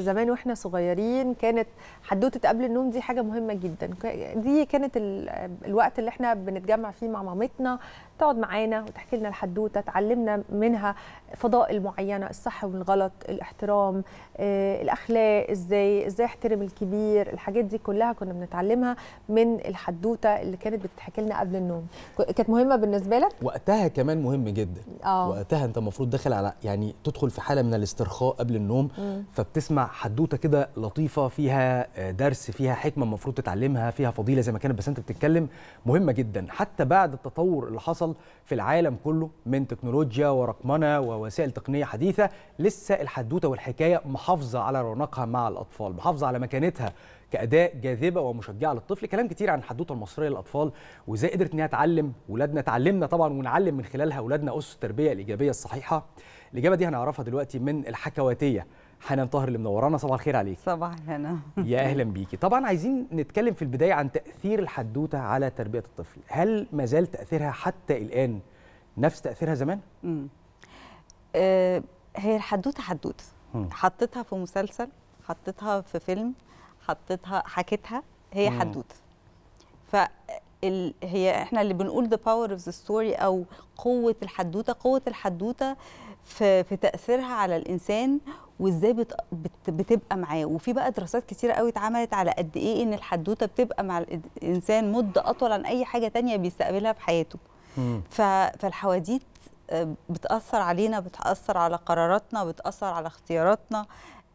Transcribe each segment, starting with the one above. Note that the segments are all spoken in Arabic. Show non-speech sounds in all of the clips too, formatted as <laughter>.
زمان واحنا صغيرين كانت حدوته قبل النوم دي حاجه مهمه جدا دي كانت الوقت اللي احنا بنتجمع فيه مع مامتنا تقعد معانا وتحكي لنا الحدوته تعلمنا منها فضائل معينه الصح والغلط الاحترام آه، الاخلاق ازاي ازاي احترم الكبير الحاجات دي كلها كنا بنتعلمها من الحدوته اللي كانت بتتحكي لنا قبل النوم كانت مهمه بالنسبه لك وقتها كمان مهم جدا آه. وقتها انت المفروض داخل على يعني تدخل في حاله من الاسترخاء قبل النوم م. فبتسمع حدوته كده لطيفه فيها آه، درس فيها حكمه المفروض تتعلمها فيها فضيله زي ما كانت بس انت بتتكلم مهمه جدا حتى بعد التطور اللي حصل بيحصل في العالم كله من تكنولوجيا ورقمنه ووسائل تقنيه حديثه لسه الحدوته والحكايه محافظه على رونقها مع الاطفال محافظه على مكانتها كاداء جاذبه ومشجعه للطفل كلام كتير عن الحدوته المصريه للاطفال وازاي قدرت انها تعلم ولادنا تعلمنا طبعا ونعلم من خلالها ولادنا اسس التربيه الايجابيه الصحيحه الاجابه دي هنعرفها دلوقتي من الحكواتيه حنان طاهر اللي منورانا صباح الخير عليك صباح هنا يا اهلا بيكي طبعا عايزين نتكلم في البدايه عن تاثير الحدوته على تربيه الطفل هل ما زال تاثيرها حتى الان نفس تاثيرها زمان امم أه هي الحدوته حدوته حطيتها في مسلسل حطيتها في فيلم حطيتها حكيتها هي حدوته ف ال... هي احنا اللي بنقول ذا باور اوف ذا ستوري او قوه الحدوته قوه الحدوته في, في تاثيرها على الانسان وازاي بت... بت... بتبقى معاه وفي بقى دراسات كتيره قوي اتعملت على قد ايه ان الحدوته بتبقى مع الانسان مده اطول عن اي حاجه تانية بيستقبلها في حياته ف... فالحواديت آه، بتاثر علينا بتاثر على قراراتنا بتاثر على اختياراتنا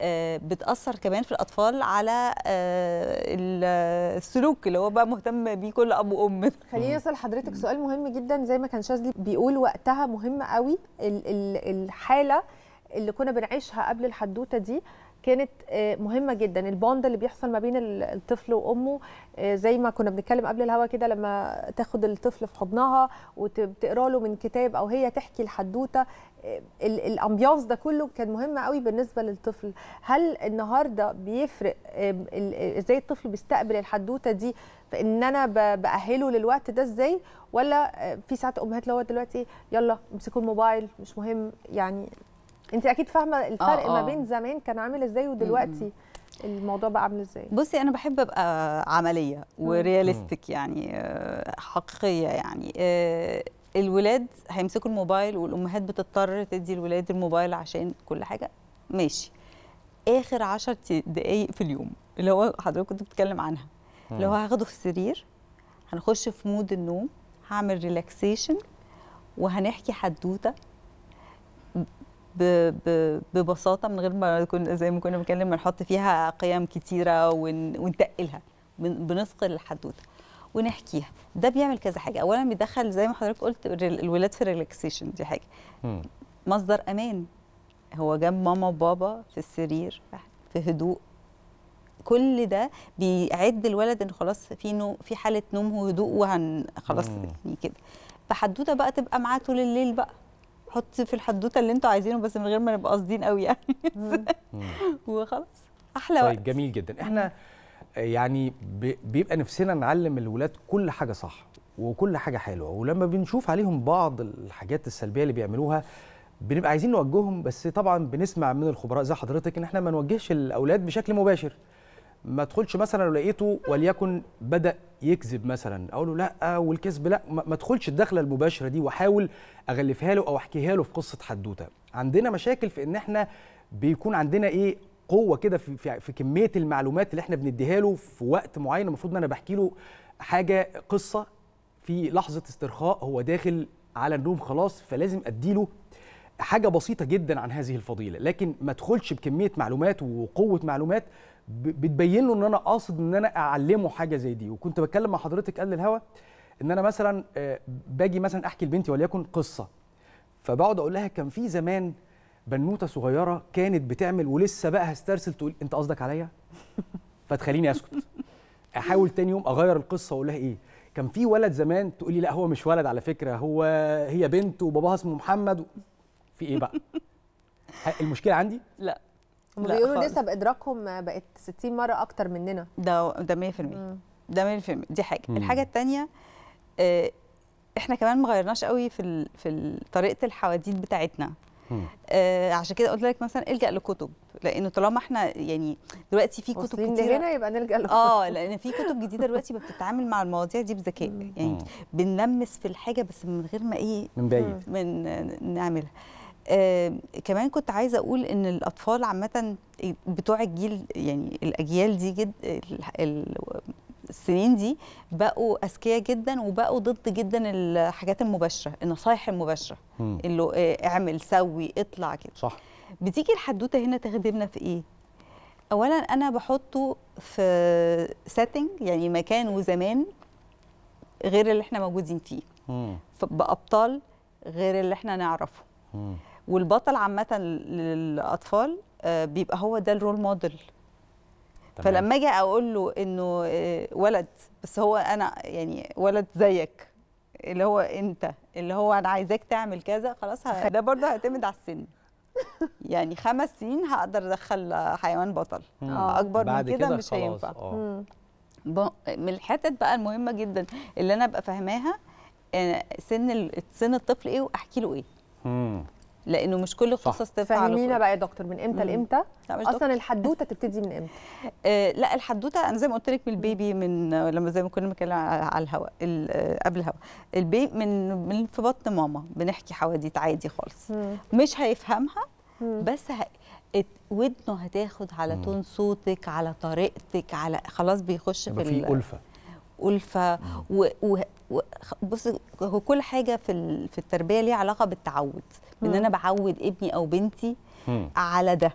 آه، بتاثر كمان في الاطفال على آه، السلوك اللي هو بقى مهتم بيه كل اب وام خليني اسال حضرتك سؤال مهم جدا زي ما كان شاذلي بيقول وقتها مهم قوي الحاله اللي كنا بنعيشها قبل الحدوته دي كانت آه، مهمه جدا البوند اللي بيحصل ما بين الطفل وامه آه، زي ما كنا بنتكلم قبل الهوا كده لما تاخد الطفل في حضنها وتقرا له من كتاب او هي تحكي الحدوته الامبيانس آه، ده كله كان مهم قوي بالنسبه للطفل هل النهارده بيفرق ازاي الطفل بيستقبل الحدوته دي في ان انا باهله للوقت ده ازاي ولا في ساعات امهات اللي هو دلوقتي يلا امسكوا الموبايل مش مهم يعني انت اكيد فاهمه الفرق آه آه. ما بين زمان كان عامل ازاي ودلوقتي الموضوع بقى عامل ازاي بصي انا بحب ابقى عمليه ورياليستيك يعني آه، حقيقيه يعني آه، الولاد هيمسكوا الموبايل والامهات بتضطر تدي الولاد الموبايل عشان كل حاجه ماشي اخر 10 دقائق في اليوم اللي هو حضرتك كنت بتتكلم عنها اللي هو هاخده في السرير هنخش في مود النوم هعمل ريلاكسيشن وهنحكي حدوته ببساطه من غير ما يكون زي ما كنا بنتكلم نحط فيها قيم كتيره ونتقلها بنثقل الحدوته ونحكيها ده بيعمل كذا حاجه اولا بيدخل زي ما حضرتك قلت الولاد في ريلاكسيشن دي حاجه مصدر امان هو جنب ماما وبابا في السرير في هدوء كل ده بيعد الولد ان خلاص في نو في حاله نوم وهدوء وهن خلاص يعني كده فحدوته بقى تبقى معاه طول الليل بقى حط في الحدوته اللي انتوا عايزينه بس من غير ما نبقى قاصدين قوي يعني <laughs> وخلاص احلى طيب وقت. جميل جدا احنا يعني بيبقى نفسنا نعلم الولاد كل حاجه صح وكل حاجه حلوه ولما بنشوف عليهم بعض الحاجات السلبيه اللي بيعملوها بنبقى عايزين نوجههم بس طبعا بنسمع من الخبراء زي حضرتك ان احنا ما نوجهش الاولاد بشكل مباشر ما تدخلش مثلا لو لقيته وليكن بدا يكذب مثلا اقول له لا والكذب لا ما تدخلش الدخله المباشره دي واحاول اغلفها له او احكيها له في قصه حدوته عندنا مشاكل في ان احنا بيكون عندنا ايه قوه كده في, في, في كميه المعلومات اللي احنا بنديها له في وقت معين المفروض ان انا بحكي له حاجه قصه في لحظه استرخاء هو داخل على النوم خلاص فلازم اديله حاجه بسيطه جدا عن هذه الفضيله لكن ما ادخلش بكميه معلومات وقوه معلومات بتبين له ان انا قاصد ان انا اعلمه حاجه زي دي وكنت بتكلم مع حضرتك قبل الهوا ان انا مثلا آه، باجي مثلا احكي لبنتي وليكن قصه فبقعد اقول لها كان في زمان بنوته صغيره كانت بتعمل ولسه بقى هسترسل تقول انت قصدك عليا فتخليني اسكت احاول تاني يوم اغير القصه واقول لها ايه كان في ولد زمان تقولي لا هو مش ولد على فكره هو هي بنت وباباها اسمه محمد في ايه بقى المشكله عندي لا هم بيقولوا نسب ادراكهم بقت 60 مره اكتر مننا ده ده 100% ده 100% دي حاجه مم. الحاجه الثانيه اه احنا كمان ما غيرناش قوي في في طريقه الحواديت بتاعتنا آه عشان كده قلت لك مثلا الجا لكتب لانه طالما احنا يعني دلوقتي في كتب كتير هنا يبقى نلجا لكتب اه لان في كتب جديده دلوقتي بتتعامل مع المواضيع دي بذكاء يعني بنلمس في الحاجه بس من غير ما ايه من, من آه، نعملها آه كمان كنت عايزه اقول ان الاطفال عامه بتوع الجيل يعني الاجيال دي جد السنين دي بقوا اذكياء جدا وبقوا ضد جدا الحاجات المباشره النصايح المباشره م. اللي إيه، اعمل سوي اطلع كده صح بتيجي الحدوته هنا تخدمنا في ايه اولا انا بحطه في سيتنج يعني مكان وزمان غير اللي احنا موجودين فيه م. بابطال غير اللي احنا نعرفه م. والبطل عامه للاطفال آه، بيبقى هو ده الرول موديل فلما اجي اقول له انه آه، ولد بس هو انا يعني ولد زيك اللي هو انت اللي هو انا عايزاك تعمل كذا خلاص ده برضه هيعتمد على السن <laughs> يعني خمس سنين هقدر ادخل حيوان بطل آه، اكبر من كده مش هينفع من الحتت بقى المهمه جدا اللي انا ابقى فاهماها سن سن الطفل ايه واحكي له ايه لانه مش كل القصص تنفع فهمينا بقى يا دكتور من امتى لامتى اصلا الحدوته تبتدي من امتى <laughs> آه، لا الحدوته انا زي ما قلت لك من البيبي من لما زي ما كنا بنتكلم على الهواء آه، قبل الهواء البيبي من من في بطن ماما بنحكي حواديت عادي خالص مش هيفهمها بس ه... ودنه هتاخد على تون صوتك على طريقتك على خلاص بيخش في في الألفة والفه و... و... بص هو كل حاجه في في التربيه ليها علاقه بالتعود ان انا بعود ابني او بنتي م. على ده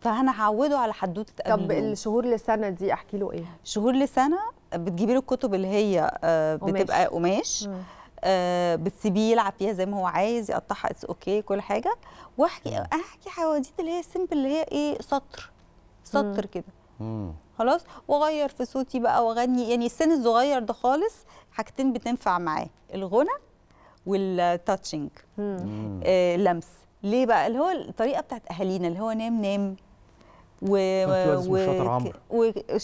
فانا هعوده على حدوته طب الشهور لسنه دي احكي له ايه شهور لسنه بتجيبي له الكتب اللي هي آه، بتبقى قماش آه، بتسيبيه يلعب فيها زي ما هو عايز يقطعها اتس اوكي كل حاجه واحكي احكي حواديت اللي هي السيمبل اللي هي ايه سطر سطر كده خلاص واغير في صوتي بقى واغني يعني السن الصغير ده خالص حاجتين بتنفع معاه الغنى والتاتشنج آه لمس ليه بقى اللي هو الطريقه بتاعت اهالينا اللي هو نام نام و والشاطر عمرو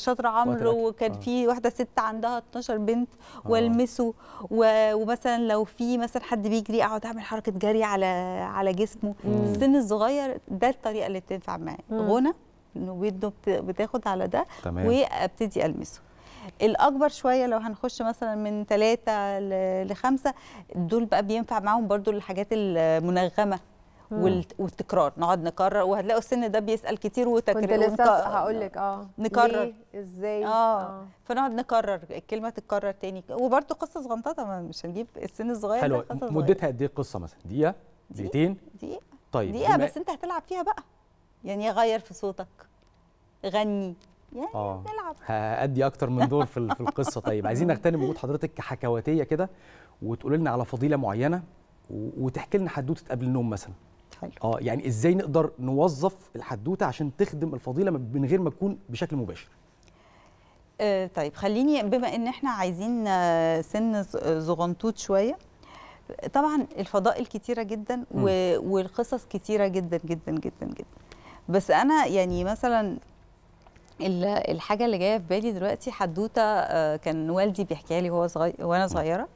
عمر عمرو وكان آه. في واحده ست عندها 12 بنت آه. والمسه و... ومثلا لو في مثلا حد بيجري اقعد اعمل حركه جري على على جسمه السن الصغير ده الطريقه اللي بتنفع معاه غنى ودنه بتاخد على ده تمام. وابتدي المسه الاكبر شويه لو هنخش مثلا من ثلاثة لخمسة دول بقى بينفع معاهم برضو الحاجات المنغمه والتكرار نقعد نكرر وهتلاقوا السن ده بيسال كتير وتكرار كنت لسه هقول لك اه نكرر ازاي آه. اه فنقعد نكرر الكلمه تتكرر تاني وبرده قصه صغنططه مش هنجيب السن الصغير حلو مدتها قد ايه القصه مثلا دقيقه دقيقتين دقيقه طيب دقيقه بس انت هتلعب فيها بقى يعني غير في صوتك غني يعني آه. هادي اكتر من دور في, في القصه طيب عايزين <laughs> نغتنم وجود حضرتك كحكواتيه كده وتقول لنا على فضيله معينه وتحكي لنا حدوته قبل النوم مثلا حلو اه يعني ازاي نقدر نوظف الحدوته عشان تخدم الفضيله من غير ما تكون بشكل مباشر آه طيب خليني بما ان احنا عايزين آه، سن زغنطوط آه، شويه طبعا الفضائل كتيره جدا والقصص كتيره جدا جدا جدا جدا بس انا يعني مثلا الحاجه اللي جايه في بالي دلوقتي حدوته آه، كان والدي بيحكيها لي وهو صغير وانا صغيره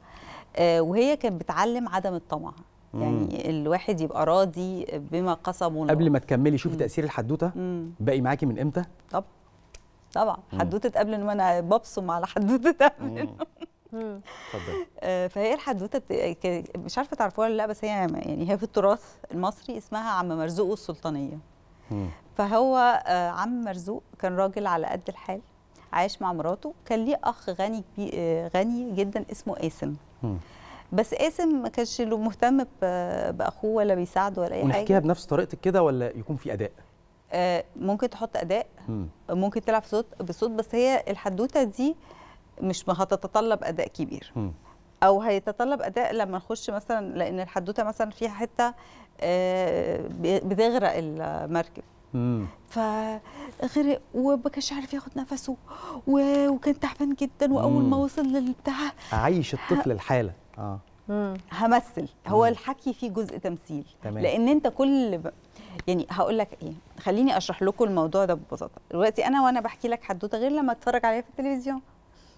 آه، وهي كانت بتعلم عدم الطمع يعني الواحد يبقى راضي بما قسمه قبل ما تكملي شوفي تاثير الحدوته باقي معاكي من امتى طب طبعا حدوته قبل ما انا ببصم على حدوته قبل آه، فهي الحدوته مش عارفه تعرفوها ولا لا بس هي يعني هي في التراث المصري اسمها عم مرزوق والسلطانيه فهو آه، عم مرزوق كان راجل على قد الحال عايش مع مراته كان ليه اخ غني آه، غني جدا اسمه قاسم بس قاسم ما كانش له مهتم باخوه ولا بيساعده ولا اي حاجه ونحكيها بنفس طريقتك كده ولا يكون في اداء آه، ممكن تحط اداء ممكن تلعب صوت بصوت بس هي الحدوته دي مش هتتطلب اداء كبير او هيتطلب اداء لما نخش مثلا لان الحدوته مثلا فيها حته آه، بتغرق المركب فغرق وما كانش عارف ياخد نفسه وكان تعبان جدا واول ما وصل للبتاع عايش الطفل الحاله اه همثل هو الحكي فيه جزء تمثيل تمام. لان انت كل ب... يعني هقول لك ايه خليني اشرح لكم الموضوع ده ببساطه دلوقتي انا وانا بحكي لك حدوته غير لما اتفرج عليها في التلفزيون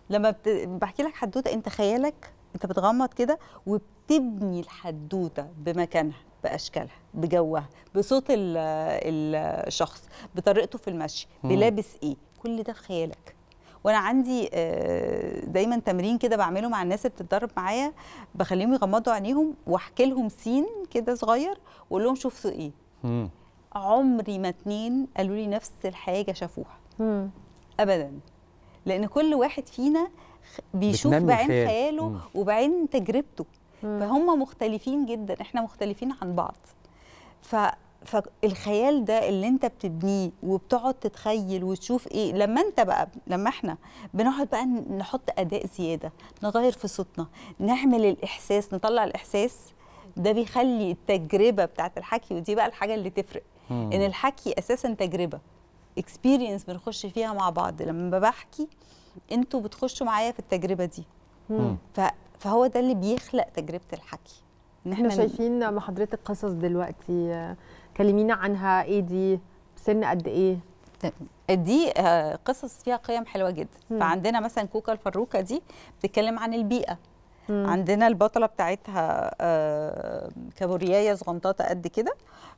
لما بحكي لك حدوته انت خيالك انت بتغمض كده وبتبني الحدوته بمكانها باشكالها بجوها بصوت الشخص بطريقته في المشي بلابس ايه كل ده في خيالك وانا عندي آه، دايما تمرين كده بعمله مع الناس اللي بتتدرب معايا بخليهم يغمضوا عينيهم واحكي لهم سين كده صغير واقول لهم شفتوا ايه مم. عمري ما اتنين قالوا لي نفس الحاجه شافوها مم. ابدا لان كل واحد فينا بيشوف بعين خياله, خياله وبعين تجربته فهم مختلفين جدا احنا مختلفين عن بعض ف فالخيال ده اللي انت بتبنيه وبتقعد تتخيل وتشوف ايه لما انت بقى لما احنا بنقعد بقى نحط اداء زياده نغير في صوتنا نعمل الاحساس نطلع الاحساس ده بيخلي التجربه بتاعت الحكي ودي بقى الحاجه اللي تفرق مم. ان الحكي اساسا تجربه اكسبيرينس بنخش فيها مع بعض لما بحكي انتوا بتخشوا معايا في التجربه دي ف... فهو ده اللي بيخلق تجربه الحكي ان احنا شايفين مع حضرتك قصص دلوقتي كلمينا عنها ايه دي سن قد ايه دي آه، قصص فيها قيم حلوه جدا مم. فعندنا مثلا كوكا الفروكه دي بتتكلم عن البيئه مم. عندنا البطله بتاعتها آه، كابوريايه صغنطاطه قد كده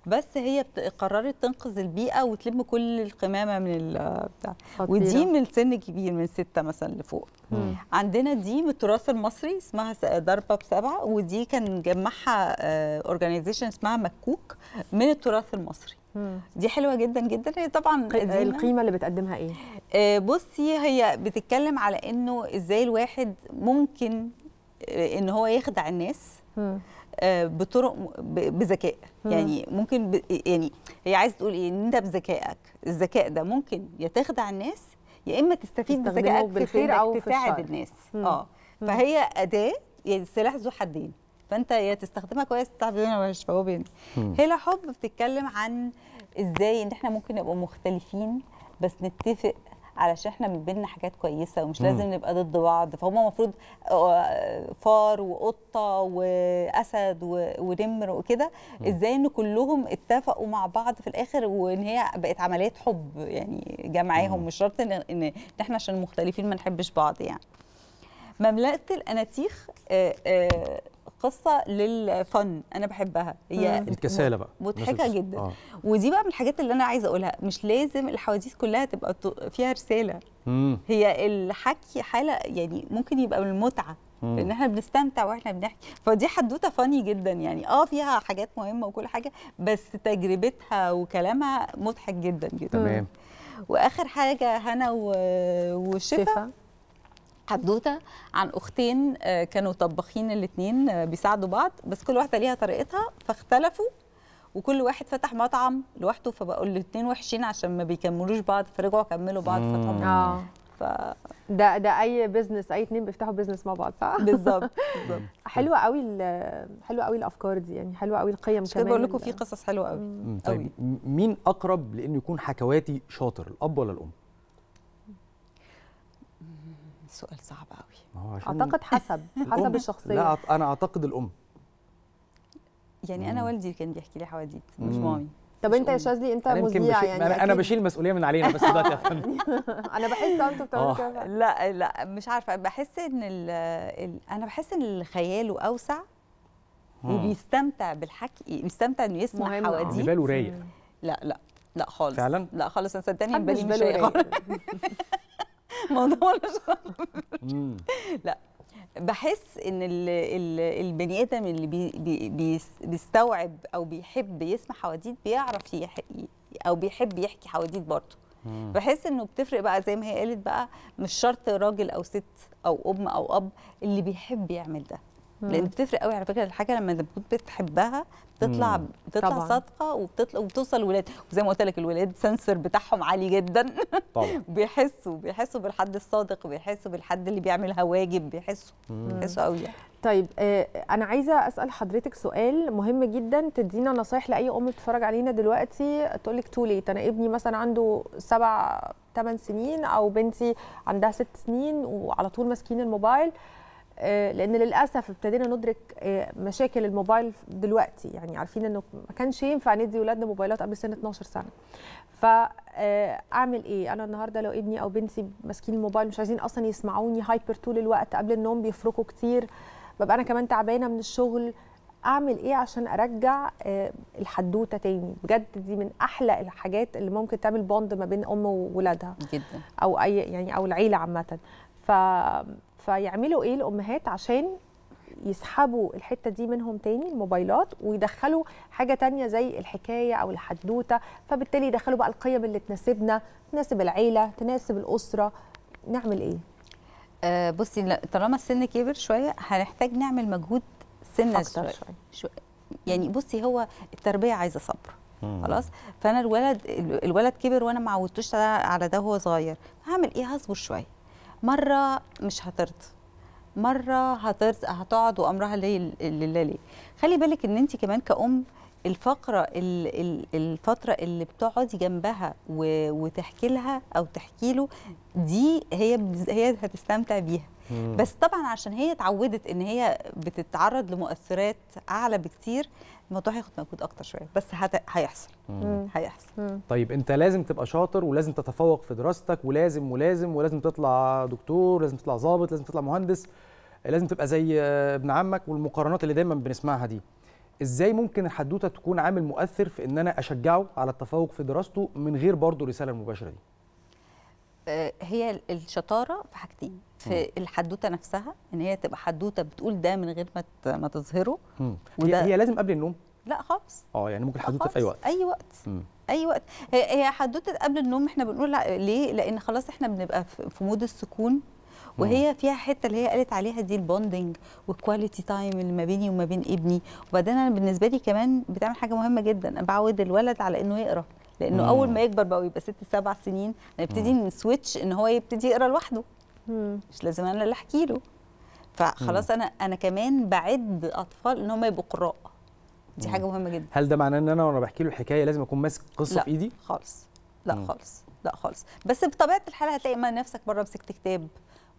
بس هي قررت تنقذ البيئه وتلم كل القمامه من البتاع ودي من سن كبير من سته مثلا لفوق مم. عندنا دي من التراث المصري اسمها ضربه بسبعه ودي كان جمعها اورجانيزيشن آه، اسمها مكوك من التراث المصري مم. دي حلوه جدا جدا هي طبعا دي القيمه اللي بتقدمها ايه آه، بصي هي بتتكلم على انه ازاي الواحد ممكن ان هو يخدع الناس آه، بطرق بذكاء يعني ممكن ب... يعني هي عايز تقول ايه ان انت بذكائك الذكاء ده ممكن يا تخدع الناس يا اما تستفيد بذكائك بالخير او تساعد الناس مم. اه فهي اداه يعني سلاح ذو حدين فانت يا تستخدمها كويس تستخدمها وحش فهو بين هلا حب بتتكلم عن ازاي ان احنا ممكن نبقى مختلفين بس نتفق علشان احنا بينا حاجات كويسه ومش لازم نبقى ضد بعض فهم المفروض آه، فار وقطه واسد ونمر وكده ازاي ان كلهم اتفقوا مع بعض في الاخر وان هي بقت عمليه حب يعني جمعاهم مش شرط ان ان احنا عشان مختلفين ما نحبش بعض يعني مملكه الاناتيخ آآ آه، آآ آه، قصه للفن انا بحبها هي الكساله بقى مضحكه جدا آه. ودي بقى من الحاجات اللي انا عايزه اقولها مش لازم الحواديت كلها تبقى فيها رساله مم. هي الحكي حاله يعني ممكن يبقى من المتعه لان احنا بنستمتع واحنا بنحكي فدي حدوته فاني جدا يعني اه فيها حاجات مهمه وكل حاجه بس تجربتها وكلامها مضحك جدا جدا تمام واخر حاجه هنا وشفا حدوته عن اختين آه، كانوا طباخين الاثنين آه، بيساعدوا بعض بس كل واحده ليها طريقتها فاختلفوا وكل واحد فتح مطعم لوحده فبقوا الاثنين وحشين عشان ما بيكملوش بعض فرجعوا كملوا بعض فتحوا آه. ف... ده ده اي بزنس اي اثنين بيفتحوا بزنس مع بعض صح بالظبط <laughs> حلوه قوي حلوه قوي الافكار دي يعني حلوه قوي القيم كمان بقول لكم في قصص حلوه قوي طيب مين اقرب لانه يكون حكواتي شاطر الاب ولا الام سؤال صعب قوي اعتقد حسب <laughs> حسب الشخصيه لا انا اعتقد الام يعني مم. انا والدي كان بيحكي لي حواديت مش مامي طب انت يا شاذلي انت مذيع يعني انا, بشيل المسؤوليه من علينا بس دلوقتي يا فندم <laughs> انا بحس انتوا <laughs> بتعملوا آه. كده لا لا مش عارفه بحس ان الـ الـ انا بحس ان خياله اوسع وبيستمتع بالحكي بيستمتع انه يسمع آه. حواديت باله رايق لا لا لا خالص فعلا لا خالص انا صدقني مش رايق <laughs> موضوع لا بحس ان البني ادم اللي بي بي بيستوعب او بيحب يسمع حواديت بيعرف او بيحب يحكي حواديت برضه بحس انه بتفرق بقى زي ما هي قالت بقى مش شرط راجل او ست او ام او اب اللي بيحب يعمل ده لان بتفرق قوي على فكره الحاجه لما بتكون بتحبها بتطلع بتطلع صادقه وبتطلع وبتوصل الولاد وزي ما قلت لك الولاد سنسور بتاعهم عالي جدا طبعا <laughs> بيحسوا بيحسوا بالحد الصادق بيحسوا بالحد اللي بيعمل واجب بيحسوا بيحسوا قوي يعني. طيب آه، انا عايزه اسال حضرتك سؤال مهم جدا تدينا نصايح لاي ام بتتفرج علينا دلوقتي تقول لك تو ليت انا ابني مثلا عنده سبع ثمان سنين او بنتي عندها ست سنين وعلى طول ماسكين الموبايل آه، لان للاسف ابتدينا ندرك آه، مشاكل الموبايل دلوقتي يعني عارفين انه ما كانش ينفع ندي ولادنا موبايلات قبل سن 12 سنه فاعمل آه، ايه انا النهارده لو ابني او بنتي ماسكين الموبايل مش عايزين اصلا يسمعوني هايبر طول الوقت قبل النوم بيفركوا كتير ببقى انا كمان تعبانه من الشغل اعمل ايه عشان ارجع الحدوته تاني بجد دي من احلى الحاجات اللي ممكن تعمل بوند ما بين ام وولادها جدا او اي يعني او العيله عامه ف فيعملوا ايه الامهات عشان يسحبوا الحته دي منهم تاني الموبايلات ويدخلوا حاجه تانية زي الحكايه او الحدوته فبالتالي يدخلوا بقى القيم اللي تناسبنا تناسب العيله تناسب الاسره نعمل ايه آه بصي طالما السن كبر شويه هنحتاج نعمل مجهود سن أكتر شويه, شوية. يعني بصي هو التربيه عايزه صبر خلاص فانا الولد الولد كبر وانا ما عودتوش على ده وهو صغير هعمل ايه هصبر شويه مره مش هترضى مره هترضى هتقعد وامرها ليل لله خلي بالك ان انت كمان كأم الفقره الفتره اللي بتقعدي جنبها وتحكي لها او تحكي له دي هي هي هتستمتع بيها بس طبعا عشان هي اتعودت ان هي بتتعرض لمؤثرات اعلى بكتير الموضوع هياخد مجهود اكتر شويه بس هت... هيحصل هيحصل طيب انت لازم تبقى شاطر ولازم تتفوق في دراستك ولازم ولازم ولازم تطلع دكتور لازم تطلع ظابط لازم تطلع مهندس لازم تبقى زي ابن عمك والمقارنات اللي دايما بنسمعها دي ازاي ممكن الحدوته تكون عامل مؤثر في ان انا اشجعه على التفوق في دراسته من غير برضه الرساله المباشره دي آه، هي الشطاره في حاجتين في الحدوته نفسها ان هي تبقى حدوته بتقول ده من غير ما ما تظهره وده هي لازم قبل النوم لا خالص اه يعني ممكن حدوته في اي وقت اي وقت م. اي وقت هي حدوته قبل النوم احنا بنقول ليه لان خلاص احنا بنبقى في مود السكون وهي فيها حته اللي هي قالت عليها دي البوندنج والكواليتي تايم اللي ما بيني وما بين ابني وبعدين انا بالنسبه لي كمان بتعمل حاجه مهمه جدا انا بعود الولد على انه يقرا لانه مم. اول ما يكبر بقى ويبقى ست سبع سنين هنبتدي نسويتش ان هو يبتدي يقرا لوحده مم. مش لازم انا اللي احكي له فخلاص مم. انا انا كمان بعد اطفال ان هم يبقوا قراء دي حاجه مهمه جدا هل ده معناه ان انا وانا بحكي له الحكايه لازم اكون ماسك قصه لا. في ايدي خالص لا مم. خالص لا خالص بس بطبيعه الحال هتلاقي ما نفسك بره مسكت كتاب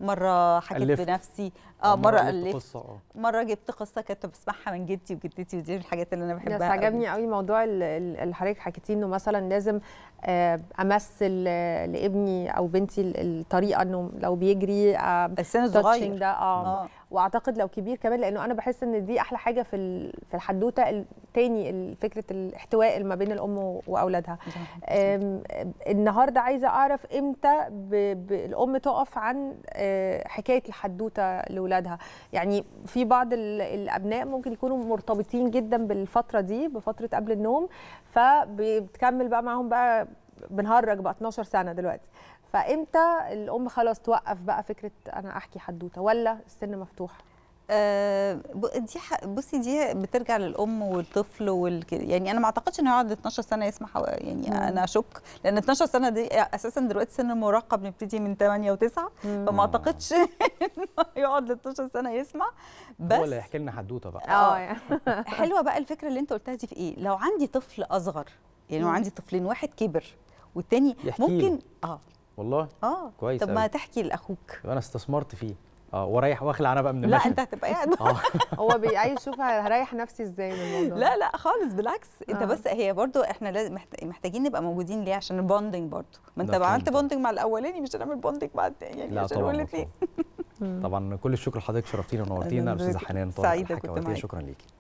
مره حكيت ألفت. بنفسي اه, آه، مره الفت قصة. آه. مره جبت قصه كنت بسمعها من جدتي وجدتي ودي الحاجات اللي انا بحبها بس عجبني قوي موضوع اللي حضرتك حكيتيه انه مثلا لازم آه، امثل لابني او بنتي الطريقه انه لو بيجري السن الصغير ده اه, آه. واعتقد لو كبير كمان لانه انا بحس ان دي احلى حاجه في في الحدوته الثاني فكره الاحتواء ما بين الام واولادها النهارده عايزه اعرف امتى الام تقف عن آه، حكايه الحدوته لاولادها يعني في بعض الابناء ممكن يكونوا مرتبطين جدا بالفتره دي بفتره قبل النوم فبتكمل بقى معاهم بقى بنهرج بقى 12 سنه دلوقتي فامتى الام خلاص توقف بقى فكره انا احكي حدوته ولا السن مفتوح آه، دي بصي دي بترجع للام والطفل وال يعني انا ما اعتقدش انه يقعد 12 سنه يسمع يعني مم. انا اشك لان 12 سنه دي اساسا دلوقتي سن المراهقه بنبتدي من 8 و9 فما اعتقدش <laughs> انه يقعد 12 سنه يسمع بس هو اللي يحكي لنا حدوته بقى آه. اه حلوه بقى الفكره اللي انت قلتها دي في ايه لو عندي طفل اصغر يعني لو عندي طفلين واحد كبر والتاني ممكن اه والله اه كويس طب ما تحكي لاخوك انا استثمرت فيه اه ورايح واخلع انا بقى من المشهد لا انت هتبقى قاعد <laughs> آه. <laughs> هو عايز يشوف هريح نفسي ازاي من الموضوع لا لا خالص بالعكس انت آه. بس هي برضو احنا لازم محتاجين نبقى موجودين ليه عشان البوندنج برضو ما انت عملت بوندنج مع الاولاني مش هنعمل بوندنج مع الثاني يعني لا طبعا <laughs> طبعا كل الشكر لحضرتك شرفتينا ونورتينا استاذه حنان طبعا سعيده كنت شكرا ليكي